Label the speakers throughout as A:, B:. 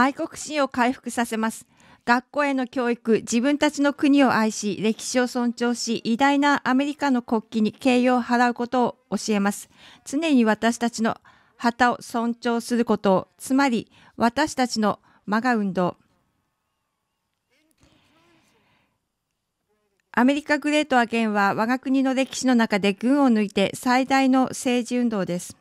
A: 愛国心を回復させます。学校への教育、自分たちの国を愛し、歴史を尊重し、偉大なアメリカの国旗に敬意を払うことを教えます。常に私たちの旗を尊重することを、つまり私たちのマガ運動。アメリカグレートアゲンは我が国の歴史の中で群を抜いて最大の政治運動です。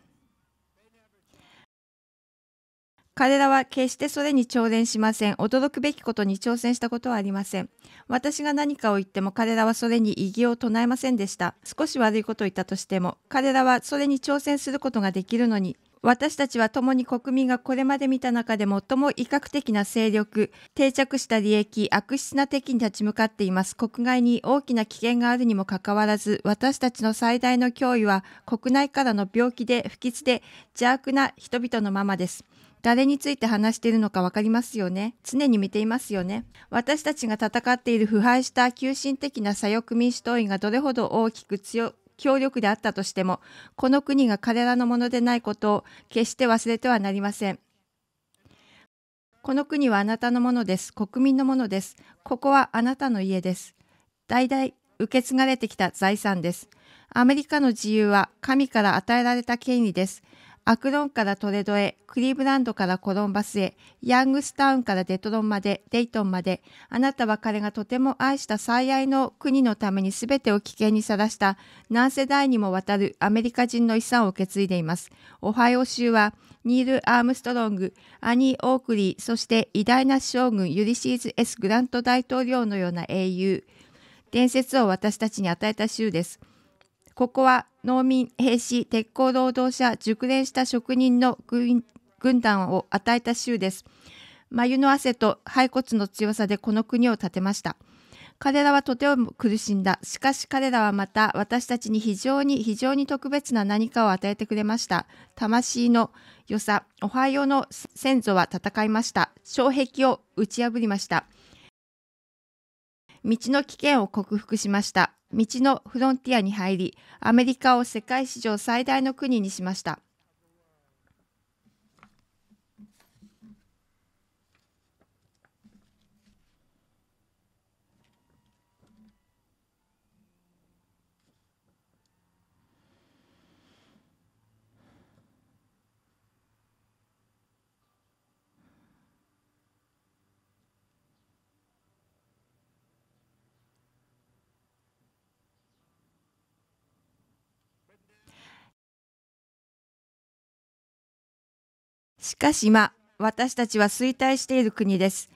A: 彼らは決してそれに挑戦しません。驚くべきことに挑戦したことはありません。私が何かを言っても彼らはそれに異議を唱えませんでした。少し悪いことを言ったとしても、彼らはそれに挑戦することができるのに、私たちは共に国民がこれまで見た中で最も威嚇的な勢力、定着した利益、悪質な敵に立ち向かっています。国外に大きな危険があるにもかかわらず、私たちの最大の脅威は国内からの病気で不吉で邪悪な人々のままです。誰について話しているのか分かりますよね。常に見ていますよね。私たちが戦っている腐敗した急進的な左翼民主党員がどれほど大きく強強力であったとしても、この国が彼らのものでないことを決して忘れてはなりません。この国はあなたのものです。国民のものです。ここはあなたの家です。代々受け継がれてきた財産です。アメリカの自由は神から与えられた権利です。アクロンからトレドへ、クリーブランドからコロンバスへ、ヤングスタウンからデトロンまで、デイトンまで、あなたは彼がとても愛した最愛の国のために全てを危険にさらした何世代にもわたるアメリカ人の遺産を受け継いでいます。オハイオ州は、ニール・アームストロング、アニー・オークリー、そして偉大な将軍ユリシーズ・ S・ グラント大統領のような英雄、伝説を私たちに与えた州です。ここは農民、兵士、鉄鋼労働者、熟練した職人の軍団を与えた州です。眉の汗と骸骨の強さでこの国を建てました。彼らはとても苦しんだ。しかし彼らはまた私たちに非常に非常に特別な何かを与えてくれました。魂の良さ、おはようの先祖は戦いました。障壁を打ち破りました。道の危険を克服しました。道のフロンティアに入り、アメリカを世界史上最大の国にしました。しかし今、私たちは衰退している国です。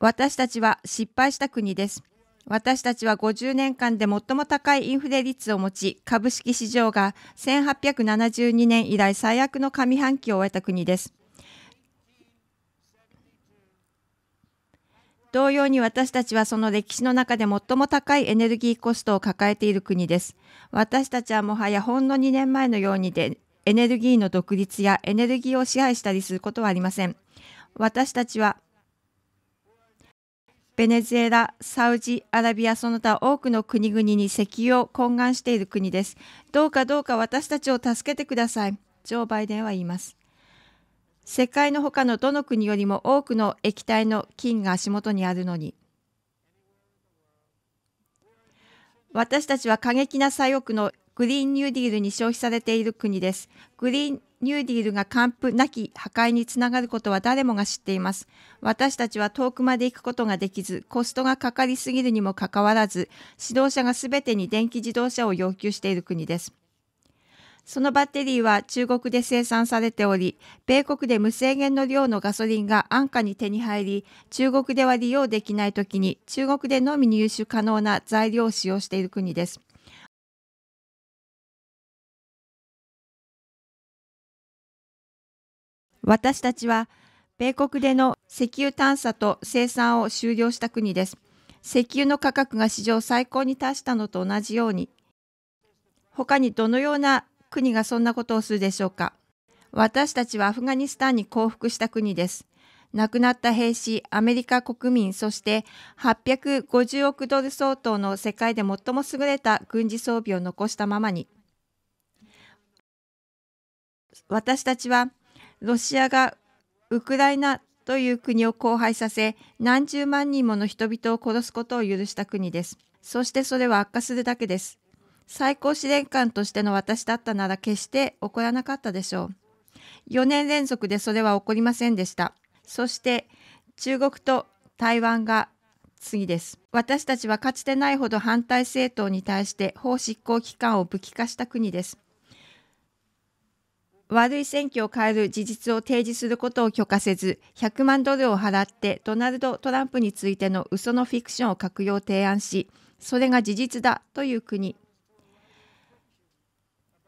A: 私たちは失敗した国です。私たちは50年間で最も高いインフレ率を持ち、株式市場が1872年以来最悪の上半期を終えた国です。同様に私たちはその歴史の中で最も高いエネルギーコストを抱えている国です。私たちはもはやほんの2年前のようにでエネルギーの独立やエネルギーを支配したりすることはありません。私たちはベネズエラ、サウジアラビア、その他多くの国々に石油を懇願している国です。どうかどうか私たちを助けてください。ジョー・バイデンは言います。世界の他のどの国よりも多くの液体の菌が足元にあるのに。私たちは過激な左翼のグリーンニューディールに消費されている国です。グリーンニューディールが完膚なき破壊につながることは誰もが知っています。私たちは遠くまで行くことができず、コストがかかりすぎるにもかかわらず、指導者が全てに電気自動車を要求している国です。そのバッテリーは中国で生産されており、米国で無制限の量のガソリンが安価に手に入り、中国では利用できないときに中国でのみ入手可能な材料を使用している国です。私たちは米国での石油探査と生産を終了した国です。石油の価格が史上最高に達したのと同じように、他にどのような国がそんなことをするでしょうか。私たちはアフガニスタンに降伏した国です。亡くなった兵士、アメリカ国民、そして850億ドル相当の世界で最も優れた軍事装備を残したままに、私たちはロシアがウクライナという国を荒廃させ何十万人もの人々を殺すことを許した国ですそしてそれは悪化するだけです最高司令官としての私だったなら決して起こらなかったでしょう4年連続でそれは起こりませんでしたそして中国と台湾が次です私たちはかつてないほど反対政党に対して法執行機関を武器化した国です悪い選挙を変える事実を提示することを許可せず、100万ドルを払ってドナルド・トランプについての嘘のフィクションを書くよう提案し、それが事実だという国。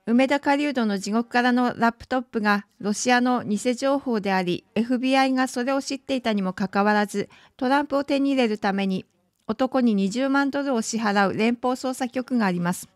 A: 梅田狩人の地獄からのラップトップがロシアの偽情報であり、FBI がそれを知っていたにもかかわらず、トランプを手に入れるために、男に20万ドルを支払う連邦捜査局があります。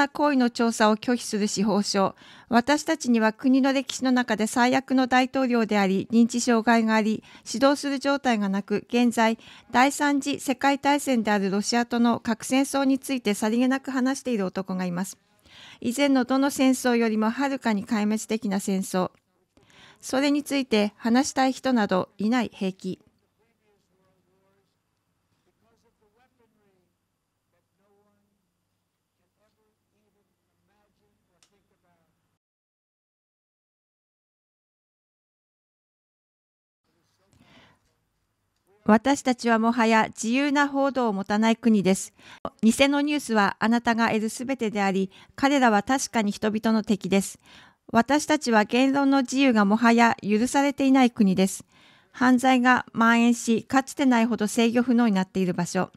A: な行為の調査を拒否する司法省。私たちには国の歴史の中で最悪の大統領であり認知障害があり指導する状態がなく現在第3次世界大戦であるロシアとの核戦争についてさりげなく話している男がいます以前のどの戦争よりもはるかに壊滅的な戦争それについて話したい人などいない平気私たちはもはや自由な報道を持たない国です。偽のニュースはあなたが得るすべてであり、彼らは確かに人々の敵です。私たちは言論の自由がもはや許されていない国です。犯罪が蔓延し、かつてないほど制御不能になっている場所。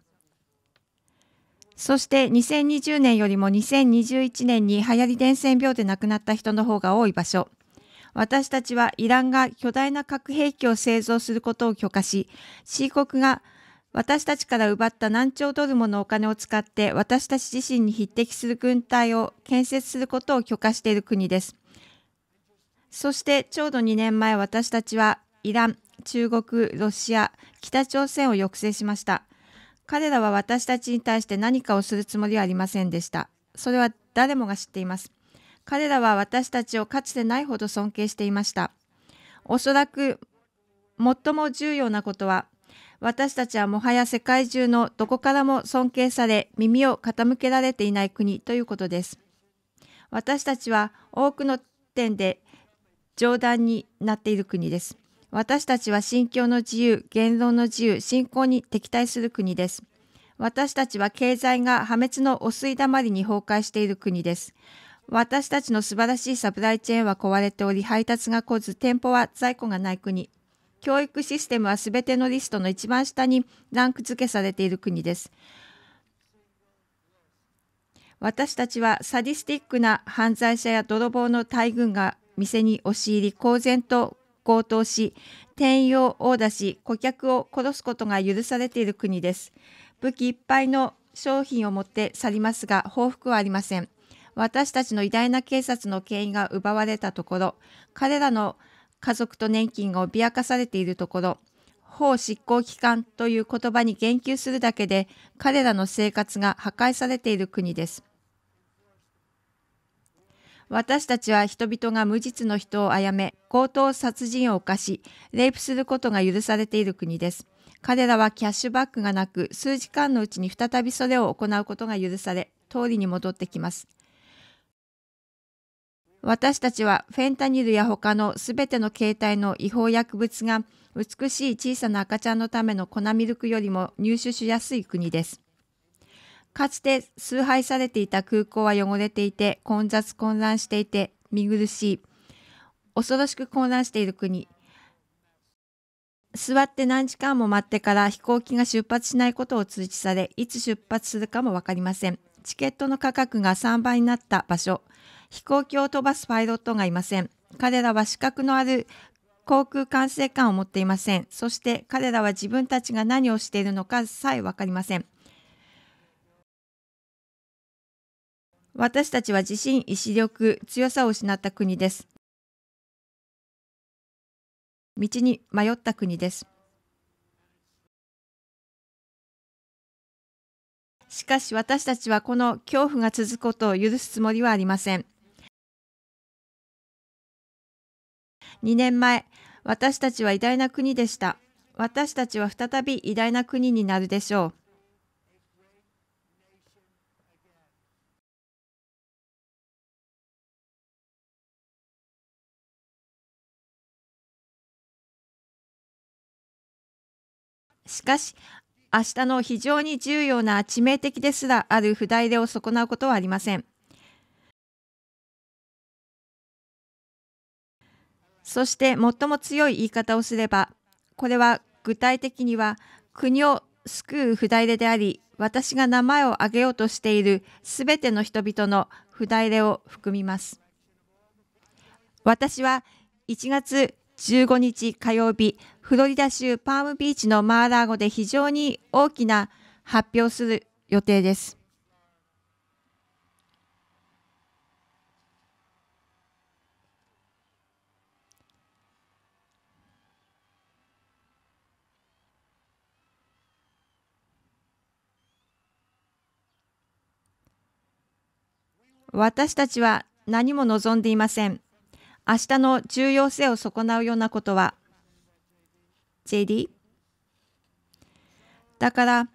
A: そして2020年よりも2021年に流行り伝染病で亡くなった人の方が多い場所。私たちはイランが巨大な核兵器を製造することを許可し、C 国が私たちから奪った何兆ドルものお金を使って私たち自身に匹敵する軍隊を建設することを許可している国です。そしてちょうど2年前私たちはイラン、中国、ロシア、北朝鮮を抑制しました。彼らは私たちに対して何かをするつもりはありませんでした。それは誰もが知っています。彼らは私たちをかつてないほど尊敬していました。おそらく最も重要なことは、私たちはもはや世界中のどこからも尊敬され、耳を傾けられていない国ということです。私たちは多くの点で冗談になっている国です。私たちは信教の自由、言論の自由、信仰に敵対する国です。私たちは経済が破滅の汚水だまりに崩壊している国です。私たちの素晴らしいサプライチェーンは壊れており、配達が来ず、店舗は在庫がない国。教育システムは全てのリストの一番下にランク付けされている国です。私たちはサディスティックな犯罪者や泥棒の大群が店に押し入り、公然と強盗し、店員を殴打し、顧客を殺すことが許されている国です。武器いっぱいの商品を持って去りますが、報復はありません。私たちの偉大な警察の権威が奪われたところ、彼らの家族と年金が脅かされているところ、法執行機関という言葉に言及するだけで彼らの生活が破壊されている国です。私たちは人々が無実の人を殺め、強盗殺人を犯し、レイプすることが許されている国です。彼らはキャッシュバックがなく、数時間のうちに再びそれを行うことが許され、通りに戻ってきます。私たちはフェンタニルや他のすべての形態の違法薬物が美しい小さな赤ちゃんのための粉ミルクよりも入手しやすい国です。かつて崇拝されていた空港は汚れていて混雑混乱していて見苦しい恐ろしく混乱している国座って何時間も待ってから飛行機が出発しないことを通知されいつ出発するかも分かりませんチケットの価格が3倍になった場所飛行機を飛ばすパイロットがいません。彼らは資格のある航空管制官を持っていません。そして彼らは自分たちが何をしているのかさえ分かりません。
B: 私たちは自信、意志力、強さを失った国です。道に迷った国です。しかし私たちはこの恐怖が続くことを許
A: すつもりはありません。2年前、私たちは偉大な国でした。私たちは再び偉大な国になるでしょ
B: う。しかし、明日の非常に重要な致命的ですらある不題でを損なうことはありません。そして
A: 最も強い言い方をすればこれは具体的には国を救う札入れであり私が名前を挙げようとしているすべての人々の札入れを含みます。私は1月15日火曜日、フロリダ州パームビーチのマーラー語で非常に大きな発表する予定です。私たちは何も望んでいません。明日の重要性を損なうようなことは。JD? だから、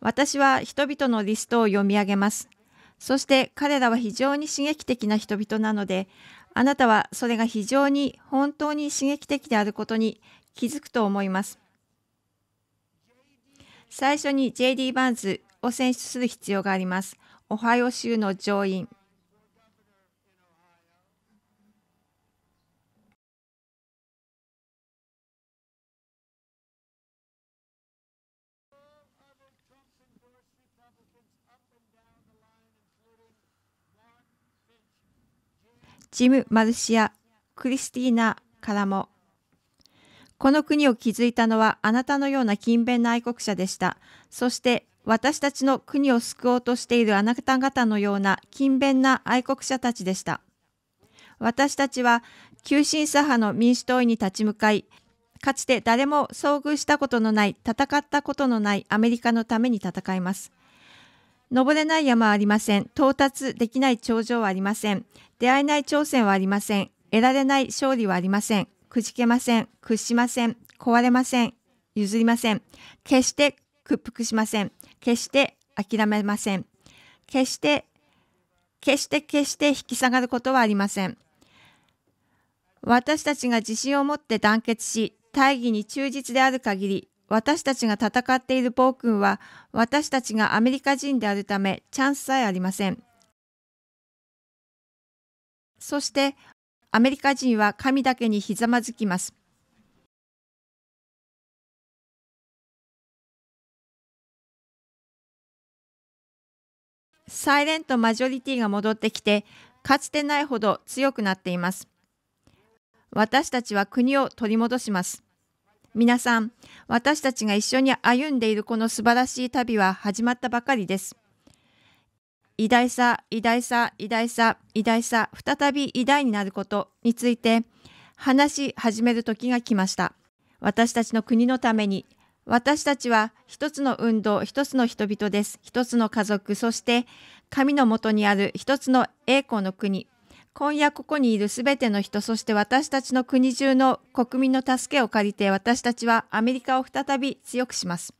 A: 私は人々のリストを読み上げます。そして彼らは非常に刺激的な人々なので、あなたはそれが非常に本当に刺激的であることに気づくと思います。最初に JD バンズを選出する必要があります。オハイオ州の上院。ジム・マルシア、クリスティーナからも、この国を築いたのはあなたのような勤勉な愛国者でした。そして私たちの国を救おうとしているあなた方のような勤勉な愛国者たちでした。私たちは急進左派の民主党員に立ち向かい、かつて誰も遭遇したことのない、戦ったことのないアメリカのために戦います。登れない山はありません。到達できない頂上はありません。出会えない挑戦はありません。得られない勝利はありません。くじけません。屈しません。壊れません。譲りません。決して屈服しません。決して諦めません。決して、決して決して引き下がることはありません。私たちが自信を持って団結し、大義に忠実である限り、私たちが戦っている暴君は私たちがアメリカ人であるためチャンスさえありません。そしてアメリカ人は神だけにひざまずきます。サイレントマジョリティが戻ってきてかつてないほど強くなっています。私たちは国を取り戻します。皆さん、私たちが一緒に歩んでいるこの素晴らしい旅は始まったばかりです。偉大さ、偉大さ、偉大さ、偉大さ、再び偉大になることについて話し始める時が来ました。私たちの国のために、私たちは一つの運動、一つの人々です。一つの家族、そして神のもとにある一つの栄光の国、今夜ここにいるすべての人、そして私たちの国中の国民の助けを借りて、私たちはアメリカを再び強くします。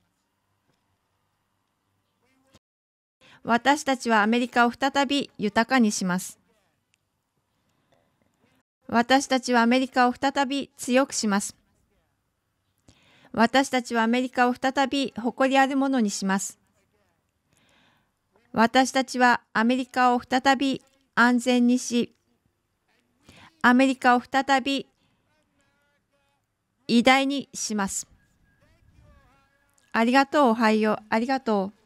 A: 私たちはアメリカを再び豊かにします。私たちはアメリカを再び強くします。私たちはアメリカを再び誇りあるものにします。私たちはアメリカを再び安全にし、アメリカを再び偉大にします。ありがとう、おはよう、ありがとう。